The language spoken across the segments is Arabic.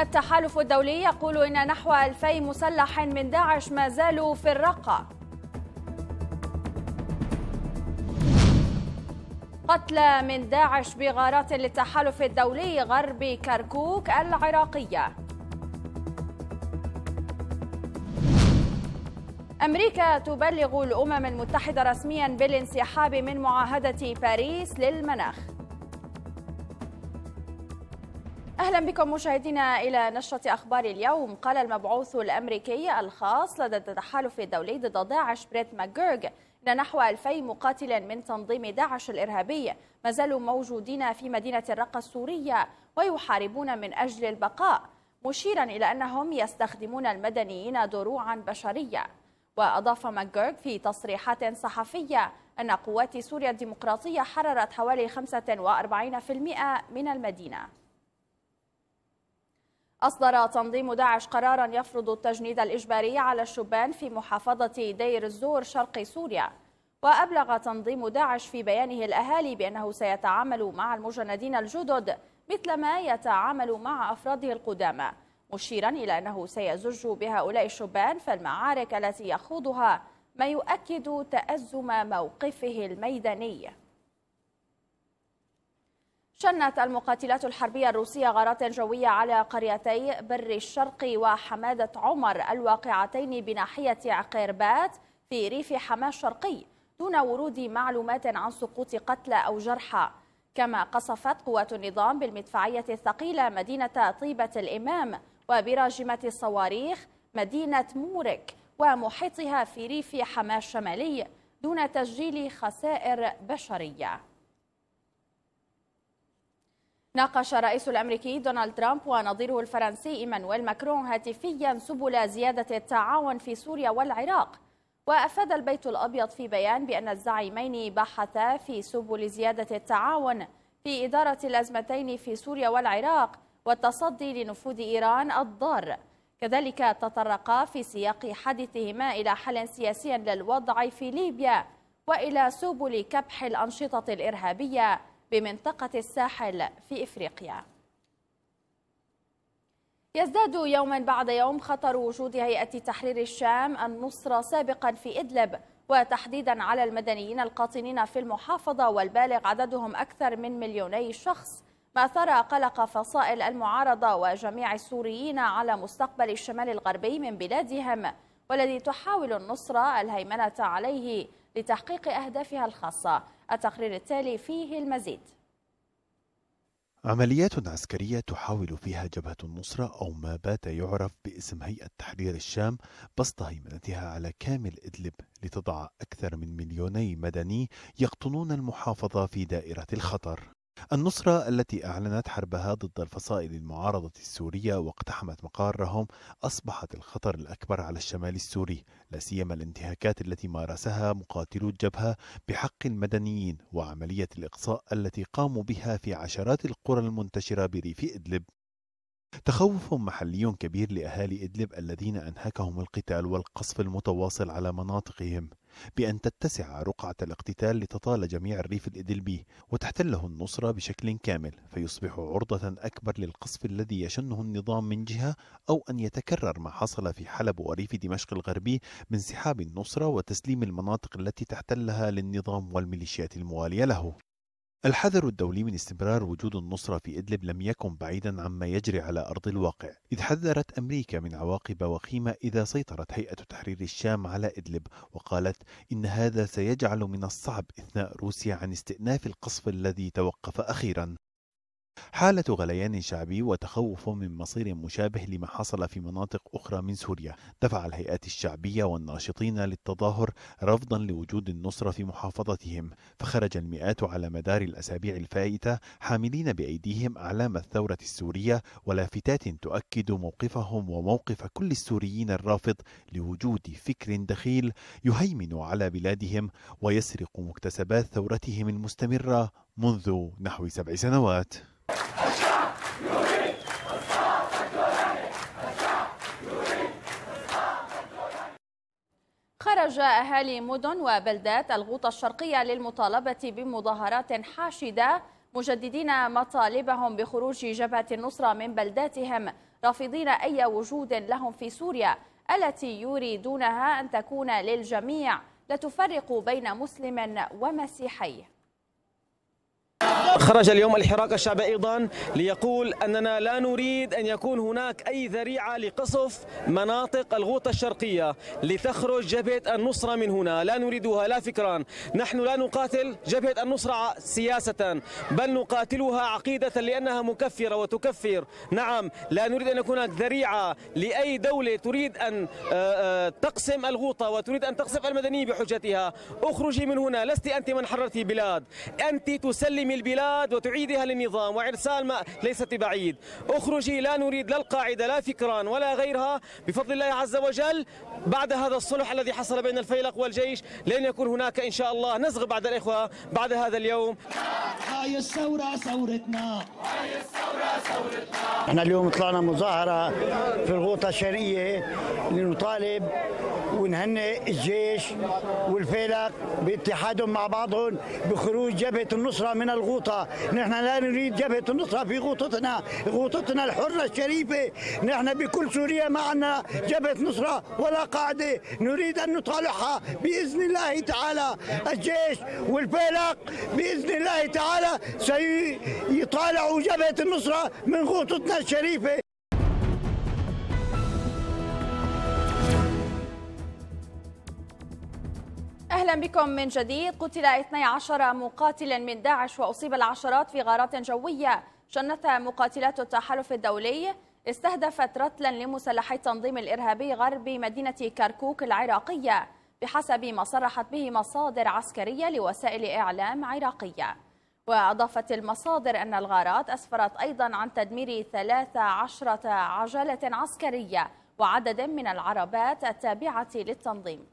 التحالف الدولي يقول إن نحو 2000 مسلح من داعش ما زالوا في الرقة قتلى من داعش بغارات للتحالف الدولي غرب كركوك العراقية أمريكا تبلغ الأمم المتحدة رسميا بالانسحاب من معاهدة باريس للمناخ أهلا بكم مشاهدينا إلى نشرة أخبار اليوم قال المبعوث الأمريكي الخاص لدى التحالف الدولي ضد داعش بريت ماجورج إن نحو 2000 مقاتلا من تنظيم داعش الإرهابي ما زالوا موجودين في مدينة الرقة السورية ويحاربون من أجل البقاء مشيرا إلى أنهم يستخدمون المدنيين دروعا بشرية وأضاف ماجورج في تصريحات صحفية أن قوات سوريا الديمقراطية حررت حوالي 45% من المدينة أصدر تنظيم داعش قرارا يفرض التجنيد الإجباري على الشبان في محافظة دير الزور شرق سوريا وأبلغ تنظيم داعش في بيانه الأهالي بأنه سيتعامل مع المجندين الجدد مثلما يتعامل مع أفراده القدامى مشيرا إلى أنه سيزج بهؤلاء الشبان في المعارك التي يخوضها ما يؤكد تأزم موقفه الميداني شنت المقاتلات الحربية الروسية غارات جوية على قريتي بر الشرق وحمادة عمر الواقعتين بناحية عقيربات في ريف حماة الشرقي دون ورود معلومات عن سقوط قتلى أو جرحى كما قصفت قوات النظام بالمدفعية الثقيلة مدينة طيبة الإمام وبراجمة الصواريخ مدينة مورك ومحيطها في ريف حماة الشمالي دون تسجيل خسائر بشريه ناقش الرئيس الأمريكي دونالد ترامب ونظيره الفرنسي إيمانويل ماكرون هاتفيا سبل زيادة التعاون في سوريا والعراق وأفاد البيت الأبيض في بيان بأن الزعيمين بحثا في سبل زيادة التعاون في إدارة الأزمتين في سوريا والعراق والتصدي لنفوذ إيران الضار كذلك تطرقا في سياق حديثهما إلى حل سياسي للوضع في ليبيا وإلى سبل كبح الأنشطة الإرهابية بمنطقة الساحل في إفريقيا يزداد يوما بعد يوم خطر وجود هيئة تحرير الشام النصرة سابقا في إدلب وتحديدا على المدنيين القاطنين في المحافظة والبالغ عددهم أكثر من مليوني شخص ما أثار قلق فصائل المعارضة وجميع السوريين على مستقبل الشمال الغربي من بلادهم والذي تحاول النصرة الهيمنة عليه لتحقيق أهدافها الخاصة التقرير التالي فيه المزيد عمليات عسكرية تحاول فيها جبهة النصرة أو ما بات يعرف باسم هيئة تحرير الشام بسط هيمنتها على كامل إدلب لتضع أكثر من مليوني مدني يقطنون المحافظة في دائرة الخطر النصرة التي أعلنت حربها ضد الفصائل المعارضة السورية واقتحمت مقارهم أصبحت الخطر الأكبر على الشمال السوري لا سيما الانتهاكات التي مارسها مقاتلو الجبهة بحق المدنيين وعملية الإقصاء التي قاموا بها في عشرات القرى المنتشرة بريف إدلب تخوف محلي كبير لأهالي إدلب الذين أنهكهم القتال والقصف المتواصل على مناطقهم بأن تتسع رقعة الاقتتال لتطال جميع الريف الإدلبي وتحتله النصرة بشكل كامل فيصبح عرضة أكبر للقصف الذي يشنه النظام من جهة أو أن يتكرر ما حصل في حلب وريف دمشق الغربي من سحاب النصرة وتسليم المناطق التي تحتلها للنظام والميليشيات الموالية له الحذر الدولي من استمرار وجود النصرة في إدلب لم يكن بعيدا عما يجري على أرض الواقع إذ حذرت أمريكا من عواقب وخيمة إذا سيطرت هيئة تحرير الشام على إدلب وقالت إن هذا سيجعل من الصعب إثناء روسيا عن استئناف القصف الذي توقف أخيرا حالة غليان شعبي وتخوف من مصير مشابه لما حصل في مناطق أخرى من سوريا دفع الهيئات الشعبية والناشطين للتظاهر رفضا لوجود النصرة في محافظتهم فخرج المئات على مدار الأسابيع الفائتة حاملين بأيديهم أعلام الثورة السورية ولافتات تؤكد موقفهم وموقف كل السوريين الرافض لوجود فكر دخيل يهيمن على بلادهم ويسرق مكتسبات ثورتهم المستمرة منذ نحو سبع سنوات خرج أهالي مدن وبلدات الغوطة الشرقية للمطالبة بمظاهرات حاشدة مجددين مطالبهم بخروج جبهة النصرة من بلداتهم رافضين أي وجود لهم في سوريا التي يريدونها أن تكون للجميع لا بين مسلم ومسيحي خرج اليوم الحراك الشعبي أيضا ليقول أننا لا نريد أن يكون هناك أي ذريعة لقصف مناطق الغوطة الشرقية لتخرج جبهة النصرة من هنا لا نريدها لا فكرا نحن لا نقاتل جبهة النصرة سياسة بل نقاتلها عقيدة لأنها مكفرة وتكفر نعم لا نريد أن يكون هناك ذريعة لأي دولة تريد أن آه، آه، تقسم الغوطة وتريد أن تقصف المدنيين بحجتها اخرجي من هنا لست أنت من حررت بلاد أنت تسلمي البلاد البلاد وتعيدها للنظام وإرسال ما ليست بعيد أخرجي لا نريد لا القاعدة لا فكران ولا غيرها بفضل الله عز وجل بعد هذا الصلح الذي حصل بين الفيلق والجيش لن يكون هناك إن شاء الله نزغ بعد الإخوة بعد هذا اليوم هاي الثورة ثورتنا هاي الثورة ثورتنا احنا اليوم طلعنا مظاهرة في الغوطة الشرقية لنطالب ونهنئ الجيش والفيلق باتحادهم مع بعضهم بخروج جبهة النصرة من الغوطة الله نحن لا نريد جبهة النصرة في غوطتنا غوطتنا الحرة الشريفة نحن بكل سوريا ما جبهة نصرة ولا قاعدة نريد أن نطالعها بإذن الله تعالى الجيش والفيلق بإذن الله تعالى سيطالعوا جبهة النصرة من غوطتنا الشريفة أهلا بكم من جديد قتل 12 مقاتلا من داعش وأصيب العشرات في غارات جوية شنت مقاتلات التحالف الدولي استهدفت رتلا لمسلحي التنظيم الإرهابي غرب مدينة كركوك العراقية بحسب ما صرحت به مصادر عسكرية لوسائل إعلام عراقية وأضافت المصادر أن الغارات أسفرت أيضا عن تدمير 13 عجلة عسكرية وعدد من العربات التابعة للتنظيم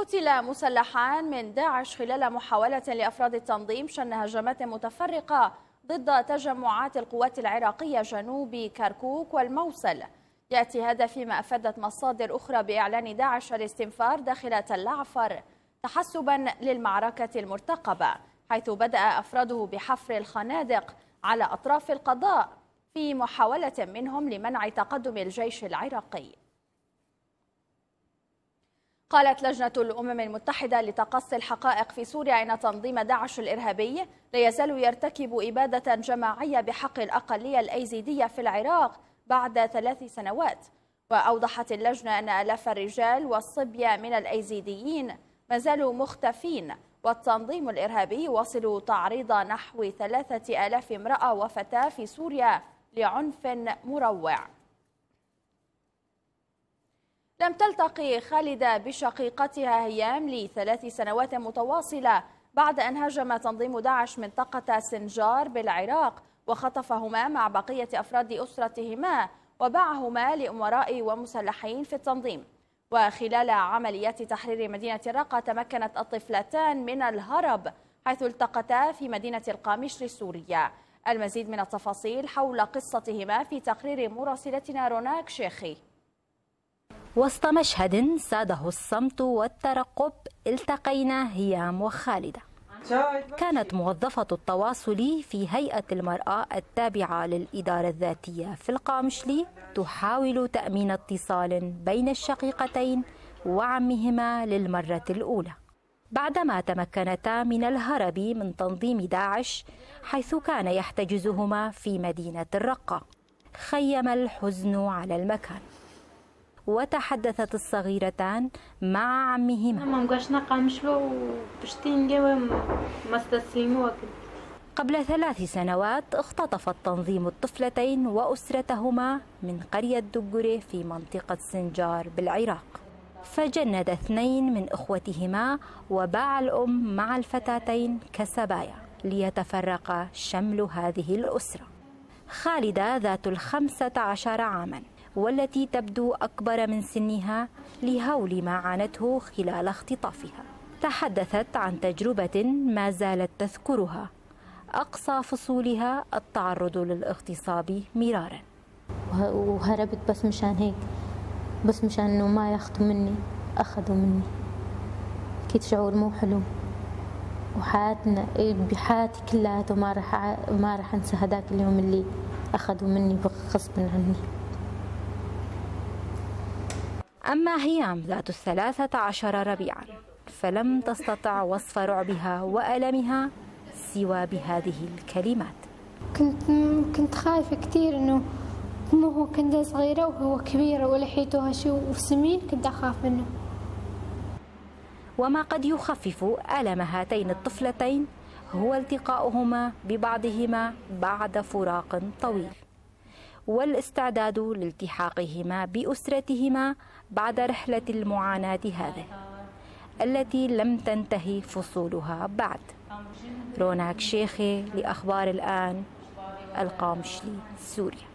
قتل مسلحان من داعش خلال محاولة لأفراد التنظيم شن هجمات متفرقة ضد تجمعات القوات العراقية جنوب كركوك والموصل يأتي هذا فيما أفادت مصادر أخرى بإعلان داعش الاستنفار داخل تل عفر تحسبا للمعركة المرتقبة حيث بدأ أفراده بحفر الخنادق على أطراف القضاء في محاولة منهم لمنع تقدم الجيش العراقي قالت لجنة الأمم المتحدة لتقصي الحقائق في سوريا أن تنظيم داعش الإرهابي لا يزال يرتكب إبادة جماعية بحق الأقلية الأيزيدية في العراق بعد ثلاث سنوات وأوضحت اللجنة أن ألاف الرجال والصبية من الأيزيديين ما زالوا مختفين والتنظيم الإرهابي وصل تعريض نحو ثلاثة آلاف امرأة وفتاة في سوريا لعنف مروع لم تلتقي خالدة بشقيقتها هيام لثلاث سنوات متواصلة بعد أن هاجم تنظيم داعش منطقة سنجار بالعراق وخطفهما مع بقية أفراد أسرتهما وباعهما لأمراء ومسلحين في التنظيم وخلال عمليات تحرير مدينة الرقة تمكنت الطفلتان من الهرب حيث التقتا في مدينة القامش السورية المزيد من التفاصيل حول قصتهما في تقرير مراسلتنا روناك شيخي وسط مشهد ساده الصمت والترقب التقينا هيام وخالدة كانت موظفة التواصل في هيئة المرأة التابعة للإدارة الذاتية في القامشلي تحاول تأمين اتصال بين الشقيقتين وعمهما للمرة الأولى بعدما تمكنتا من الهرب من تنظيم داعش حيث كان يحتجزهما في مدينة الرقة خيم الحزن على المكان وتحدثت الصغيرتان مع عمهما ما ما استسلموا قبل ثلاث سنوات اختطف التنظيم الطفلتين وأسرتهما من قرية دقرة في منطقة سنجار بالعراق فجند اثنين من إخوتهما وباع الأم مع الفتاتين كسبايا ليتفرق شمل هذه الأسرة خالدة ذات الخمسة عشر عاماً والتي تبدو أكبر من سنها لهول ما عانته خلال اختطافها تحدثت عن تجربة ما زالت تذكرها أقصى فصولها التعرض للاغتصاب مرارا وهربت بس مشان هيك بس مشان انه ما ياخذوا مني اخذوا مني اكيد شعور مو حلو وحياتنا إيه، بحياتي كلها ما راح ما راح انسى هذاك اليوم اللي اخذوا مني غصبا عني أما هيام ذات الثلاثة عشر ربيعا فلم تستطع وصف رعبها وألمها سوى بهذه الكلمات كنت كنت خايفة كثير إنه ما هو كنت صغيرة وهو كبيرة ولحيته هشو وسمين كنت أخاف منه وما قد يخفف ألم هاتين الطفلتين هو التقاؤهما ببعضهما بعد فراق طويل والاستعداد لالتحاقهما بأسرتهما بعد رحلة المعاناة هذه التي لم تنتهي فصولها بعد روناك شيخي لأخبار الآن القامشلي سوريا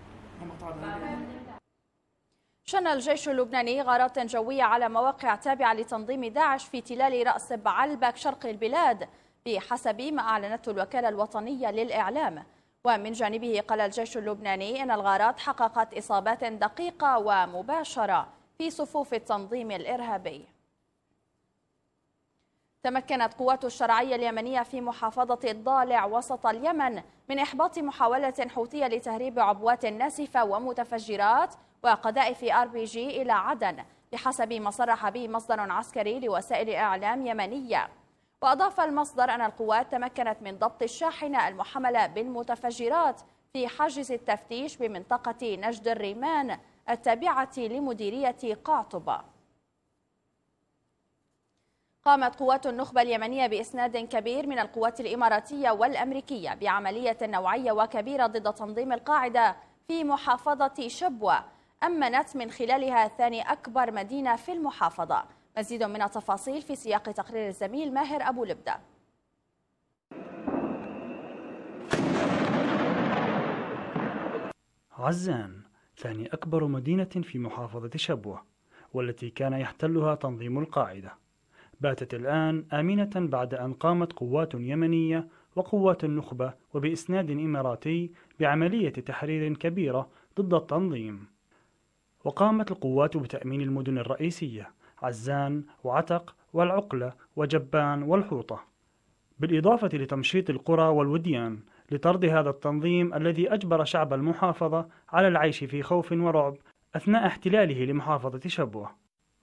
شن الجيش اللبناني غارات جوية على مواقع تابعة لتنظيم داعش في تلال رأس بعلبك شرق البلاد بحسب ما أعلنته الوكالة الوطنية للإعلام ومن جانبه قال الجيش اللبناني أن الغارات حققت إصابات دقيقة ومباشرة في صفوف التنظيم الإرهابي تمكنت قوات الشرعية اليمنية في محافظة الضالع وسط اليمن من إحباط محاولة حوثية لتهريب عبوات ناسفة ومتفجرات وقذائف آر بي جي إلى عدن بحسب ما صرح به مصدر عسكري لوسائل إعلام يمنية وأضاف المصدر أن القوات تمكنت من ضبط الشاحنة المحملة بالمتفجرات في حاجز التفتيش بمنطقة نجد الريمان التابعة لمديرية قاطبة قامت قوات النخبة اليمنية بإسناد كبير من القوات الإماراتية والأمريكية بعملية نوعية وكبيرة ضد تنظيم القاعدة في محافظة شبوة أمنت من خلالها ثاني أكبر مدينة في المحافظة مزيد من التفاصيل في سياق تقرير الزميل ماهر أبو لبدة عزام ثاني أكبر مدينة في محافظة شبوة والتي كان يحتلها تنظيم القاعدة باتت الآن آمنة بعد أن قامت قوات يمنية وقوات النخبة وبإسناد إماراتي بعملية تحرير كبيرة ضد التنظيم وقامت القوات بتأمين المدن الرئيسية عزان وعتق والعقلة وجبان والحوطة بالإضافة لتمشيط القرى والوديان لطرد هذا التنظيم الذي أجبر شعب المحافظة على العيش في خوف ورعب أثناء احتلاله لمحافظة شبوة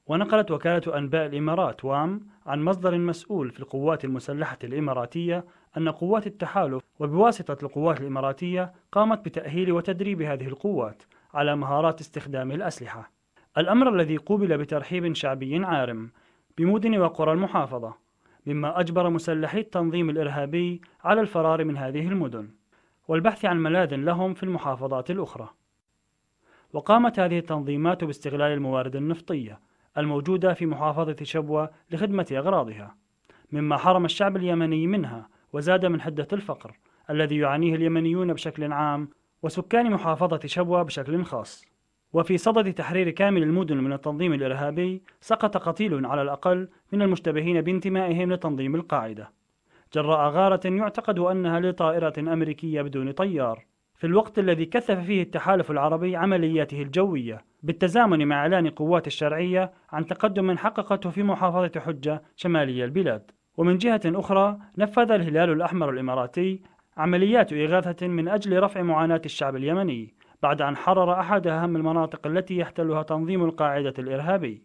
ونقلت وكالة أنباء الإمارات وام عن مصدر مسؤول في القوات المسلحة الإماراتية أن قوات التحالف وبواسطة القوات الإماراتية قامت بتأهيل وتدريب هذه القوات على مهارات استخدام الأسلحة الأمر الذي قوبل بترحيب شعبي عارم بمدن وقرى المحافظة مما أجبر مسلحي التنظيم الإرهابي على الفرار من هذه المدن والبحث عن ملاذ لهم في المحافظات الأخرى وقامت هذه التنظيمات باستغلال الموارد النفطية الموجودة في محافظة شبوة لخدمة أغراضها مما حرم الشعب اليمني منها وزاد من حدة الفقر الذي يعانيه اليمنيون بشكل عام وسكان محافظة شبوة بشكل خاص وفي صدد تحرير كامل المدن من التنظيم الإرهابي سقط قتيل على الأقل من المشتبهين بانتمائهم لتنظيم القاعدة جراء غارة يعتقد أنها لطائرة أمريكية بدون طيار في الوقت الذي كثف فيه التحالف العربي عملياته الجوية بالتزامن مع إعلان قوات الشرعية عن تقدم حققته في محافظة حجة شمالية البلاد ومن جهة أخرى نفذ الهلال الأحمر الإماراتي عمليات إغاثة من أجل رفع معاناة الشعب اليمني بعد أن حرر أحد أهم المناطق التي يحتلها تنظيم القاعدة الإرهابي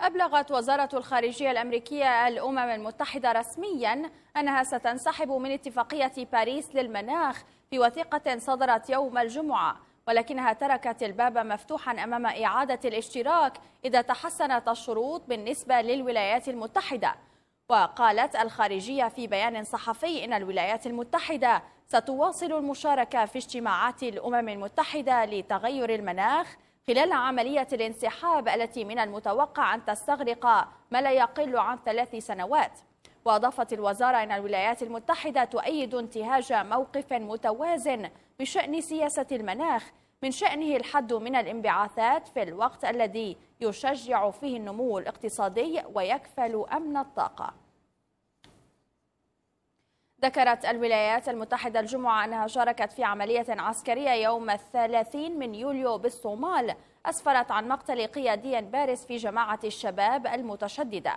أبلغت وزارة الخارجية الأمريكية الأمم المتحدة رسميا أنها ستنسحب من اتفاقية باريس للمناخ في وثيقة صدرت يوم الجمعة ولكنها تركت الباب مفتوحا أمام إعادة الاشتراك إذا تحسنت الشروط بالنسبة للولايات المتحدة وقالت الخارجية في بيان صحفي إن الولايات المتحدة ستواصل المشاركة في اجتماعات الأمم المتحدة لتغير المناخ خلال عملية الانسحاب التي من المتوقع أن تستغرق ما لا يقل عن ثلاث سنوات وأضافت الوزارة أن الولايات المتحدة تؤيد انتهاج موقف متوازن بشأن سياسة المناخ من شأنه الحد من الانبعاثات في الوقت الذي يشجع فيه النمو الاقتصادي ويكفل أمن الطاقة ذكرت الولايات المتحدة الجمعة أنها شاركت في عملية عسكرية يوم الثلاثين من يوليو بالصومال أسفرت عن مقتل قيادي بارز في جماعة الشباب المتشددة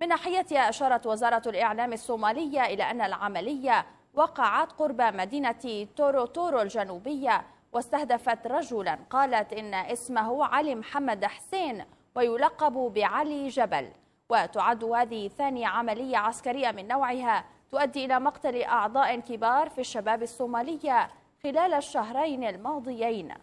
من ناحيتها أشارت وزارة الإعلام الصومالية إلى أن العملية وقعت قرب مدينة توروتورو الجنوبية واستهدفت رجلا قالت إن اسمه علي محمد حسين ويلقب بعلي جبل وتعد هذه ثاني عملية عسكرية من نوعها تؤدي إلى مقتل أعضاء كبار في الشباب الصومالية خلال الشهرين الماضيين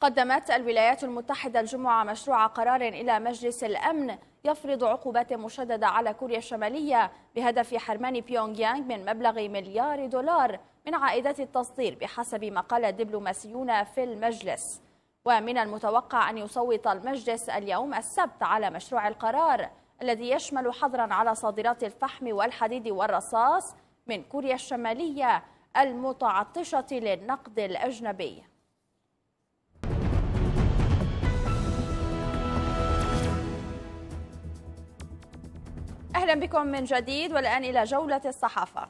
قدمت الولايات المتحدة الجمعة مشروع قرار إلى مجلس الأمن يفرض عقوبات مشددة على كوريا الشمالية بهدف حرمان بيونغ يانغ من مبلغ مليار دولار من عائدات التصدير بحسب ما قال دبلوماسيون في المجلس ومن المتوقع أن يصوت المجلس اليوم السبت على مشروع القرار الذي يشمل حظرا على صادرات الفحم والحديد والرصاص من كوريا الشمالية المتعطشة للنقد الأجنبي أهلا بكم من جديد والآن إلى جولة الصحافة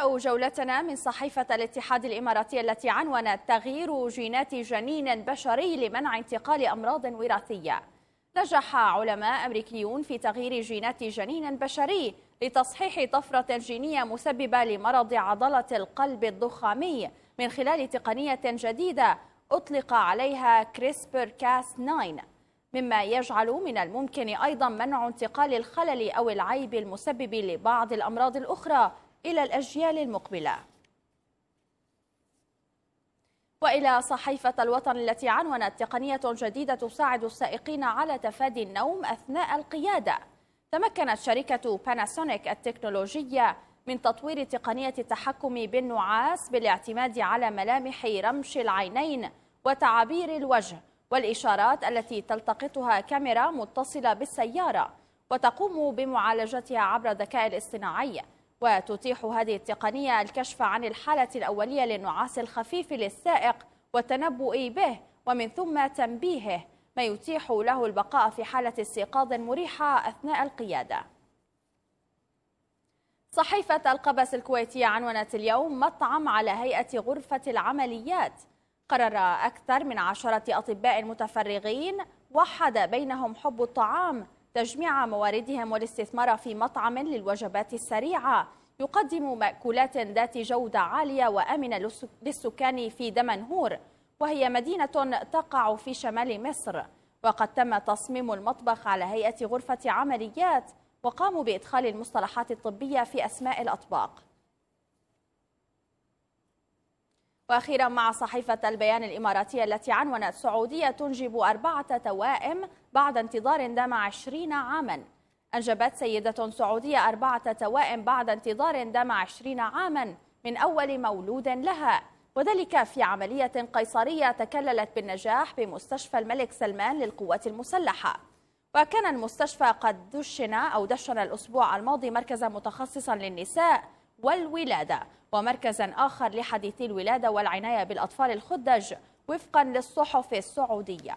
نبدأ جولتنا من صحيفة الاتحاد الإماراتي التي عنونت تغيير جينات جنين بشري لمنع انتقال أمراض وراثية نجح علماء أمريكيون في تغيير جينات جنين بشري لتصحيح طفرة جينية مسببة لمرض عضلة القلب الضخامي من خلال تقنية جديدة أطلق عليها كريسبر كاس 9 مما يجعل من الممكن أيضا منع انتقال الخلل أو العيب المسبب لبعض الأمراض الأخرى إلى الأجيال المقبلة وإلى صحيفة الوطن التي عنونت تقنية جديدة تساعد السائقين على تفادي النوم أثناء القيادة تمكنت شركة باناسونيك التكنولوجية من تطوير تقنية التحكم بالنعاس بالاعتماد على ملامح رمش العينين وتعابير الوجه والإشارات التي تلتقطها كاميرا متصلة بالسيارة وتقوم بمعالجتها عبر الذكاء الاصطناعي وتتيح هذه التقنية الكشف عن الحالة الأولية للنعاس الخفيف للسائق والتنبؤ به ومن ثم تنبيهه ما يتيح له البقاء في حالة استيقاظ مريحة أثناء القيادة صحيفة القبس الكويتية عنونت اليوم مطعم على هيئة غرفة العمليات قرر أكثر من عشرة أطباء متفرغين وحد بينهم حب الطعام تجميع مواردهم والاستثمار في مطعم للوجبات السريعة يقدم مأكولات ذات جودة عالية وآمنة للسكان في دمنهور وهي مدينة تقع في شمال مصر وقد تم تصميم المطبخ على هيئة غرفة عمليات وقاموا بإدخال المصطلحات الطبية في أسماء الأطباق وأخيرا مع صحيفة البيان الإماراتية التي عنونت سعودية تنجب أربعة توائم بعد انتظار دام عشرين عاما أنجبت سيدة سعودية أربعة توائم بعد انتظار دام عشرين عاما من أول مولود لها وذلك في عملية قيصرية تكللت بالنجاح بمستشفى الملك سلمان للقوات المسلحة وكان المستشفى قد دشن أو دشن الأسبوع الماضي مركزا متخصصا للنساء والولادة ومركزا آخر لحديثي الولادة والعناية بالأطفال الخدج وفقا للصحف السعودية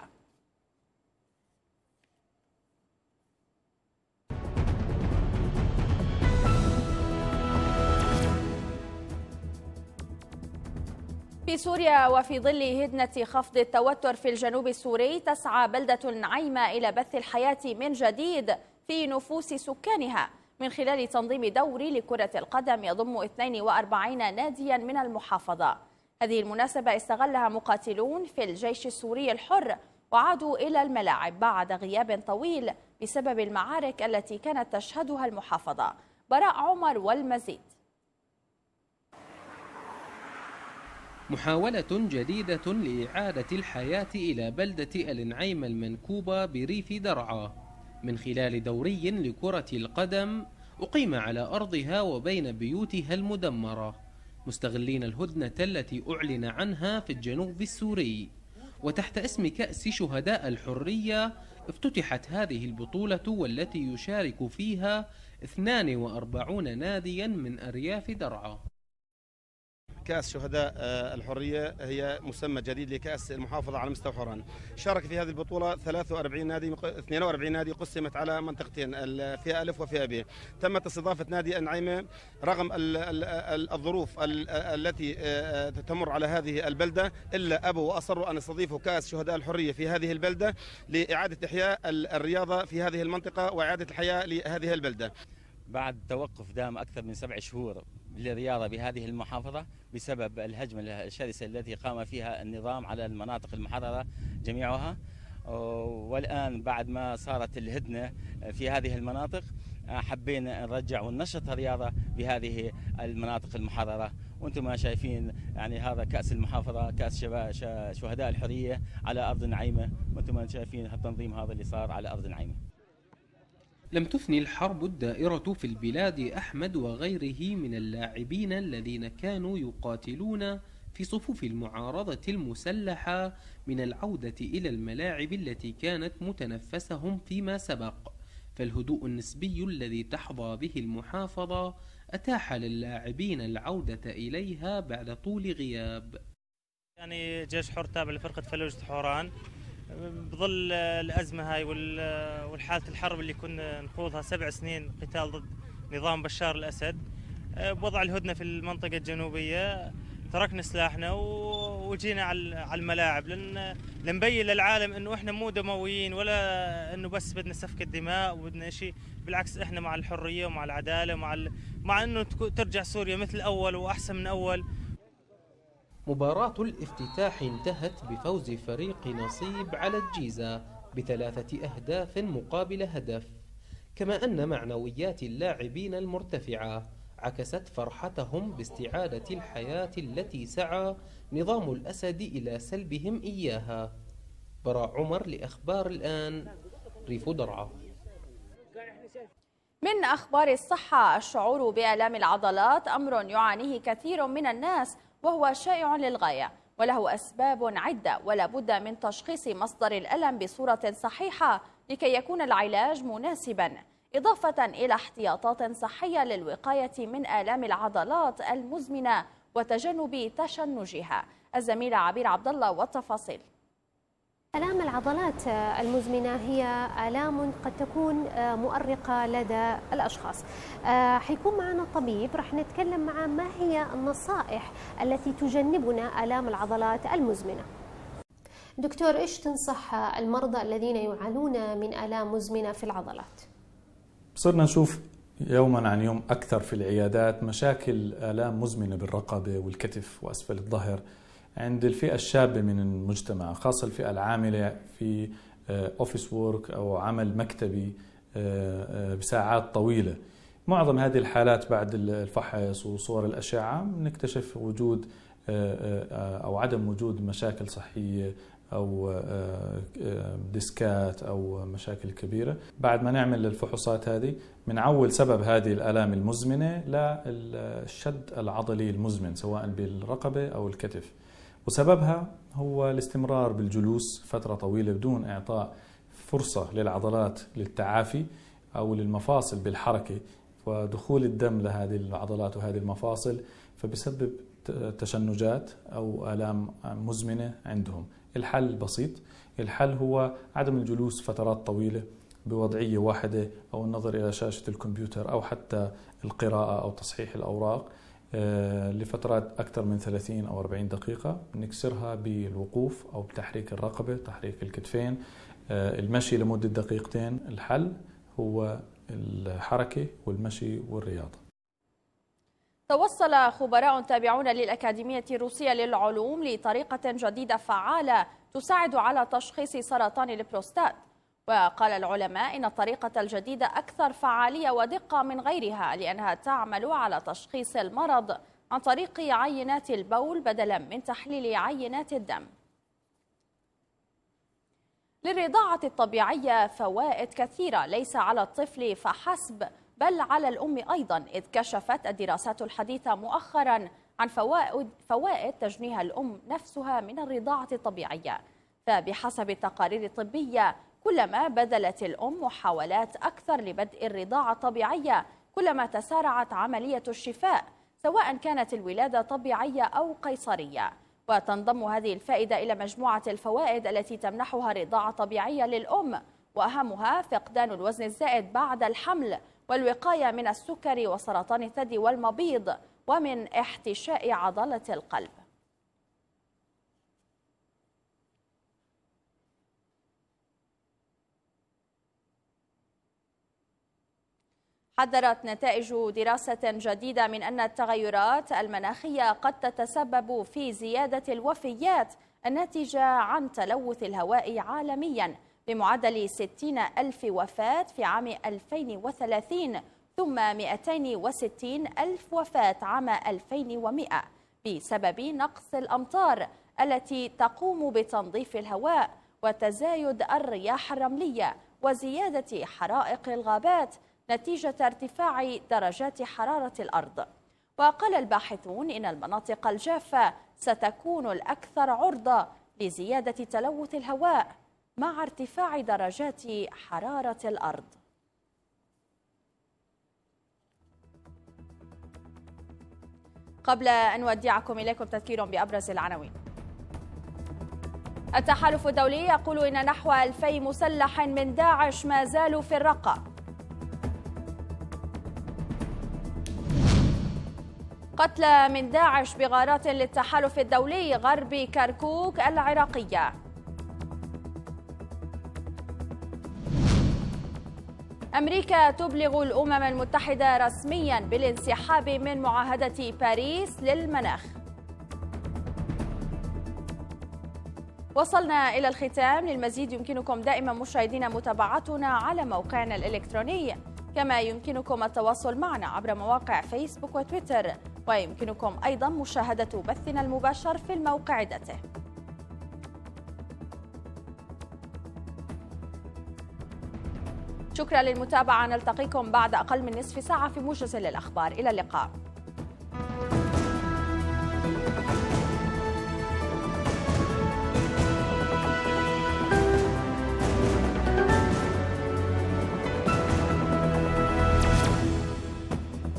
في سوريا وفي ظل هدنة خفض التوتر في الجنوب السوري تسعى بلدة نعيمة إلى بث الحياة من جديد في نفوس سكانها من خلال تنظيم دوري لكرة القدم يضم 42 ناديا من المحافظة هذه المناسبة استغلها مقاتلون في الجيش السوري الحر وعادوا إلى الملاعب بعد غياب طويل بسبب المعارك التي كانت تشهدها المحافظة براء عمر والمزيد محاولة جديدة لإعادة الحياة إلى بلدة النعيم المنكوبة بريف درعا من خلال دوري لكرة القدم أقيم على أرضها وبين بيوتها المدمرة مستغلين الهدنة التي أعلن عنها في الجنوب السوري وتحت اسم كأس شهداء الحرية افتتحت هذه البطولة والتي يشارك فيها 42 ناديا من أرياف درعا كأس شهداء آه، الحرية هي مسمى جديد لكأس المحافظة على مستوى حوران شارك في هذه البطولة 43 نادي 42 نادي قسمت على منطقتين فئة ألف وفئة ب تمت استضافة نادي النعيمة رغم الظروف التي آه، آه، تمر على هذه البلدة إلا أبوا وأصروا أن يستضيفوا كأس شهداء الحرية في هذه البلدة لإعادة إحياء الرياضة في هذه المنطقة وإعادة الحياة لهذه البلدة بعد توقف دام أكثر من سبع شهور للرياضة بهذه المحافظة بسبب الهجمة الشرسة التي قام فيها النظام على المناطق المحررة جميعها والآن بعد ما صارت الهدنة في هذه المناطق حبينا نرجع وننشط الرياضة بهذه المناطق المحررة وانتم ما شايفين يعني هذا كاس المحافظه كاس شهداء الحريه على ارض نعيمه وانتم ما شايفين التنظيم هذا اللي صار على ارض نعيمه لم تثني الحرب الدائرة في البلاد أحمد وغيره من اللاعبين الذين كانوا يقاتلون في صفوف المعارضة المسلحة من العودة إلى الملاعب التي كانت متنفسهم فيما سبق فالهدوء النسبي الذي تحظى به المحافظة أتاح للاعبين العودة إليها بعد طول غياب يعني جيش حرتاب تابع لفرقة فلوجة حوران بظل الازمه هاي والحاله الحرب اللي كنا نخوضها سبع سنين قتال ضد نظام بشار الاسد آه، بوضع الهدنه في المنطقه الجنوبيه تركنا سلاحنا وجينا على الملاعب لان لنبين للعالم انه احنا مو دمويين ولا انه بس بدنا سفك الدماء وبدنا شيء بالعكس احنا مع الحريه ومع العداله ومع ال... مع انه ترجع سوريا مثل اول واحسن من اول مباراة الافتتاح انتهت بفوز فريق نصيب على الجيزة بثلاثة أهداف مقابل هدف كما أن معنويات اللاعبين المرتفعة عكست فرحتهم باستعادة الحياة التي سعى نظام الأسد إلى سلبهم إياها براء عمر لأخبار الآن ريف درعا من أخبار الصحة الشعور بآلام العضلات أمر يعانيه كثير من الناس وهو شائع للغاية وله أسباب عدة ولا بد من تشخيص مصدر الألم بصورة صحيحة لكي يكون العلاج مناسبا إضافة إلى احتياطات صحية للوقاية من آلام العضلات المزمنة وتجنب تشنجها الزميلة عبير عبدالله والتفاصيل آلام العضلات آه، المزمنة هي آلام قد تكون آه، مؤرقة لدى الأشخاص آه، حيكون معنا طبيب راح نتكلم معه ما هي النصائح التي تجنبنا آلام العضلات المزمنة دكتور إيش تنصح المرضى الذين يعانون من آلام مزمنة في العضلات؟ صرنا نشوف يوما عن يوم أكثر في العيادات مشاكل آلام مزمنة بالرقبة والكتف وأسفل الظهر عند الفئة الشابة من المجتمع خاصة الفئة العاملة في اوفيس آه، وورك او عمل مكتبي آه، آه، بساعات طويلة معظم هذه الحالات بعد الفحص وصور الأشعة نكتشف وجود أو عدم وجود مشاكل صحية أو ديسكات أو مشاكل كبيرة بعد ما نعمل الفحوصات هذه بنعول سبب هذه الآلام المزمنة للشد العضلي المزمن سواء بالرقبة أو الكتف وسببها هو الاستمرار بالجلوس فترة طويلة بدون إعطاء فرصة للعضلات للتعافي أو للمفاصل بالحركة ودخول الدم لهذه العضلات وهذه المفاصل فبسبب تشنجات أو آلام مزمنة عندهم الحل بسيط الحل هو عدم الجلوس فترات طويلة بوضعية واحدة أو النظر إلى شاشة الكمبيوتر أو حتى القراءة أو تصحيح الأوراق آه، لفترات أكثر من 30 أو 40 دقيقة نكسرها بالوقوف أو بتحريك الرقبة تحريك الكتفين آه، المشي لمدة دقيقتين الحل هو الحركة والمشي والرياضة توصل خبراء تابعون للأكاديمية الروسية للعلوم لطريقة جديدة فعالة تساعد على تشخيص سرطان البروستات وقال العلماء إن الطريقة الجديدة أكثر فعالية ودقة من غيرها لأنها تعمل على تشخيص المرض عن طريق عينات البول بدلا من تحليل عينات الدم للرضاعة الطبيعية فوائد كثيرة ليس على الطفل فحسب بل على الأم أيضا إذ كشفت الدراسات الحديثة مؤخرا عن فوائد, فوائد تجنيها الأم نفسها من الرضاعة الطبيعية فبحسب التقارير الطبية كلما بذلت الأم محاولات أكثر لبدء الرضاعة الطبيعية كلما تسارعت عملية الشفاء سواء كانت الولادة طبيعية أو قيصرية وتنضم هذه الفائدة إلى مجموعة الفوائد التي تمنحها رضاعة طبيعية للأم وأهمها فقدان الوزن الزائد بعد الحمل والوقاية من السكري وسرطان الثدي والمبيض ومن احتشاء عضلة القلب حذرت نتائج دراسة جديدة من أن التغيرات المناخية قد تتسبب في زيادة الوفيات الناتجة عن تلوث الهواء عالميا بمعدل 60 ألف وفاة في عام 2030 ثم 260 ألف وفاة عام 2100 بسبب نقص الأمطار التي تقوم بتنظيف الهواء وتزايد الرياح الرملية وزيادة حرائق الغابات نتيجة ارتفاع درجات حرارة الأرض وقال الباحثون إن المناطق الجافة ستكون الأكثر عرضة لزيادة تلوث الهواء مع ارتفاع درجات حرارة الأرض قبل أن نودعكم إليكم تذكير بأبرز العناوين التحالف الدولي يقول إن نحو 2000 مسلح من داعش ما زالوا في الرقة قتلى من داعش بغارات للتحالف الدولي غرب كركوك العراقية أمريكا تبلغ الأمم المتحدة رسميا بالانسحاب من معاهدة باريس للمناخ وصلنا إلى الختام للمزيد يمكنكم دائما مشاهدينا متابعتنا على موقعنا الإلكتروني كما يمكنكم التواصل معنا عبر مواقع فيسبوك وتويتر ويمكنكم أيضا مشاهدة بثنا المباشر في الموقع ذاته شكرا للمتابعة نلتقيكم بعد أقل من نصف ساعة في موجز للأخبار إلى اللقاء